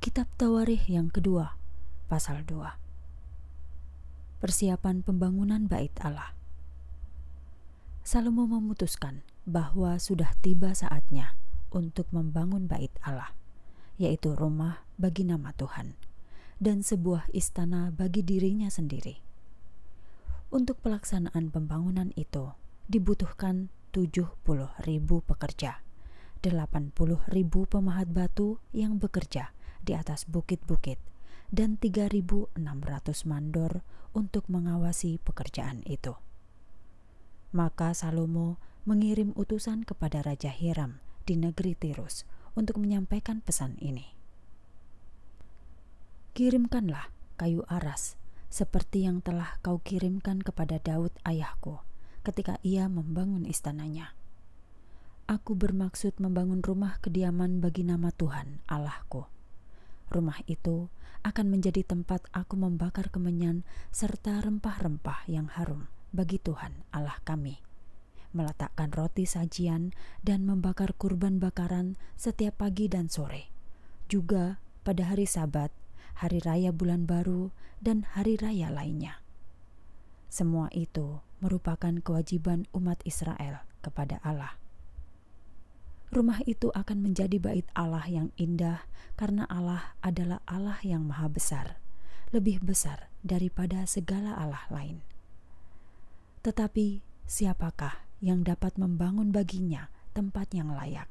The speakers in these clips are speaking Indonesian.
Kitab Tawarikh yang kedua, pasal 2. Persiapan pembangunan bait Allah. Salomo memutuskan bahwa sudah tiba saatnya untuk membangun bait Allah, yaitu rumah bagi nama Tuhan dan sebuah istana bagi dirinya sendiri. Untuk pelaksanaan pembangunan itu dibutuhkan 70.000 ribu pekerja, puluh ribu pemahat batu yang bekerja di atas bukit-bukit dan 3.600 mandor untuk mengawasi pekerjaan itu. Maka Salomo mengirim utusan kepada Raja Hiram di negeri Tirus untuk menyampaikan pesan ini. Kirimkanlah kayu aras seperti yang telah kau kirimkan kepada Daud ayahku ketika ia membangun istananya. Aku bermaksud membangun rumah kediaman bagi nama Tuhan Allahku Rumah itu akan menjadi tempat aku membakar kemenyan serta rempah-rempah yang harum bagi Tuhan Allah kami. Meletakkan roti sajian dan membakar kurban bakaran setiap pagi dan sore. Juga pada hari Sabat, hari raya bulan baru, dan hari raya lainnya. Semua itu merupakan kewajiban umat Israel kepada Allah rumah itu akan menjadi bait Allah yang indah karena Allah adalah Allah yang maha besar, lebih besar daripada segala Allah lain. Tetapi siapakah yang dapat membangun baginya tempat yang layak?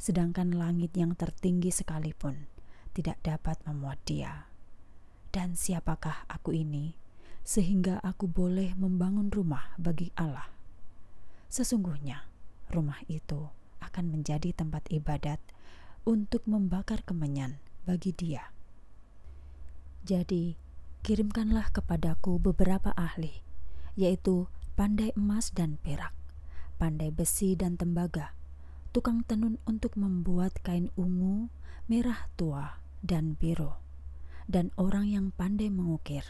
Sedangkan langit yang tertinggi sekalipun tidak dapat memuat dia. Dan siapakah aku ini sehingga aku boleh membangun rumah bagi Allah? Sesungguhnya rumah itu akan menjadi tempat ibadat untuk membakar kemenyan bagi dia. Jadi, kirimkanlah kepadaku beberapa ahli, yaitu pandai emas dan perak, pandai besi dan tembaga, tukang tenun untuk membuat kain ungu, merah tua, dan biru, dan orang yang pandai mengukir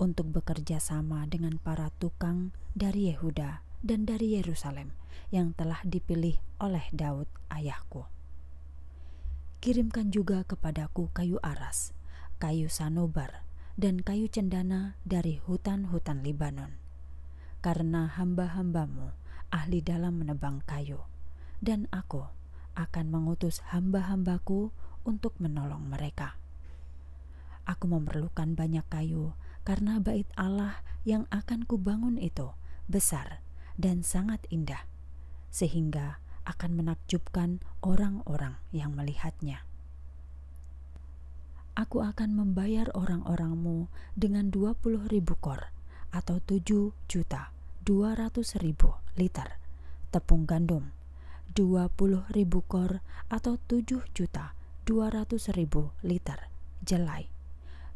untuk bekerja sama dengan para tukang dari Yehuda dan dari Yerusalem yang telah dipilih oleh Daud ayahku. Kirimkan juga kepadaku kayu aras, kayu sanobar, dan kayu cendana dari hutan-hutan Libanon. Karena hamba-hambamu ahli dalam menebang kayu, dan aku akan mengutus hamba-hambaku untuk menolong mereka. Aku memerlukan banyak kayu karena bait Allah yang akan kubangun itu besar dan sangat indah, sehingga akan menakjubkan orang-orang yang melihatnya. Aku akan membayar orang-orangmu dengan 20 ribu kor atau 7 juta 200 ribu liter tepung gandum, 20 ribu kor atau 7 juta 200 ribu liter jelai,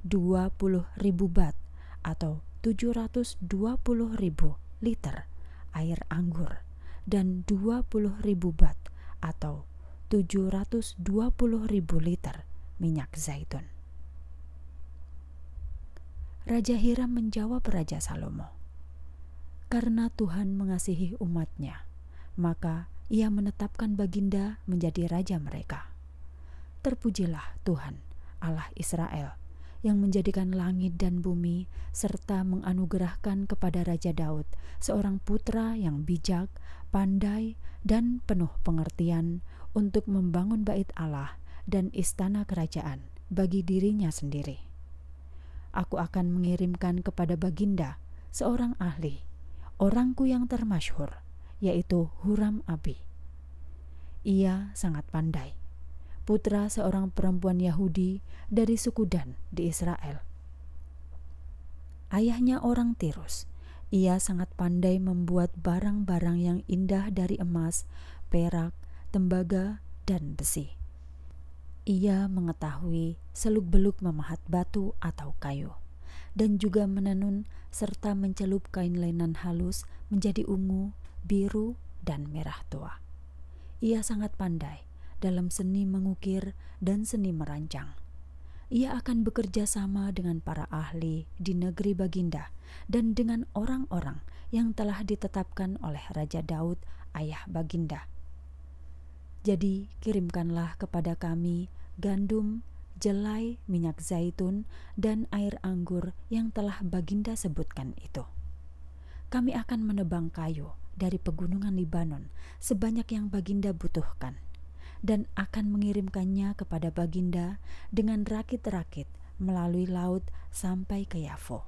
20 ribu bat atau 720 ribu liter air anggur dan ribu bat atau 720.000 liter minyak zaitun. Raja Hiram menjawab Raja Salomo, "Karena Tuhan mengasihi umatnya, maka ia menetapkan baginda menjadi raja mereka. Terpujilah Tuhan, Allah Israel, yang menjadikan langit dan bumi, serta menganugerahkan kepada Raja Daud seorang putra yang bijak, pandai, dan penuh pengertian untuk membangun bait Allah dan istana kerajaan bagi dirinya sendiri. Aku akan mengirimkan kepada Baginda seorang ahli, orangku yang termasyhur, yaitu Huram Abi. Ia sangat pandai putra seorang perempuan Yahudi dari suku Dan di Israel. Ayahnya orang Tirus. Ia sangat pandai membuat barang-barang yang indah dari emas, perak, tembaga, dan besi. Ia mengetahui seluk-beluk memahat batu atau kayu dan juga menenun serta mencelup kain lenan halus menjadi ungu, biru, dan merah tua. Ia sangat pandai dalam seni mengukir dan seni merancang. Ia akan bekerja sama dengan para ahli di negeri Baginda dan dengan orang-orang yang telah ditetapkan oleh Raja Daud, ayah Baginda. Jadi, kirimkanlah kepada kami gandum, jelai, minyak zaitun, dan air anggur yang telah Baginda sebutkan itu. Kami akan menebang kayu dari pegunungan Libanon sebanyak yang Baginda butuhkan dan akan mengirimkannya kepada Baginda dengan rakit-rakit melalui laut sampai ke Yafo.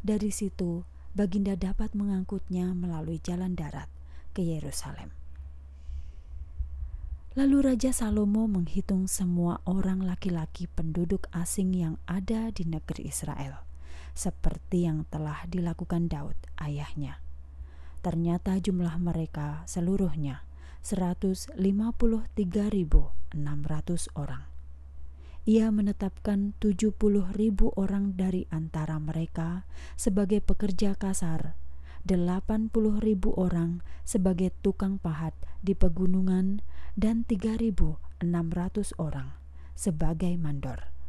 Dari situ, Baginda dapat mengangkutnya melalui jalan darat ke Yerusalem. Lalu Raja Salomo menghitung semua orang laki-laki penduduk asing yang ada di negeri Israel, seperti yang telah dilakukan Daud, ayahnya. Ternyata jumlah mereka seluruhnya 153.600 orang. Ia menetapkan 70.000 orang dari antara mereka sebagai pekerja kasar, 80.000 orang sebagai tukang pahat di pegunungan, dan 3.600 orang sebagai mandor.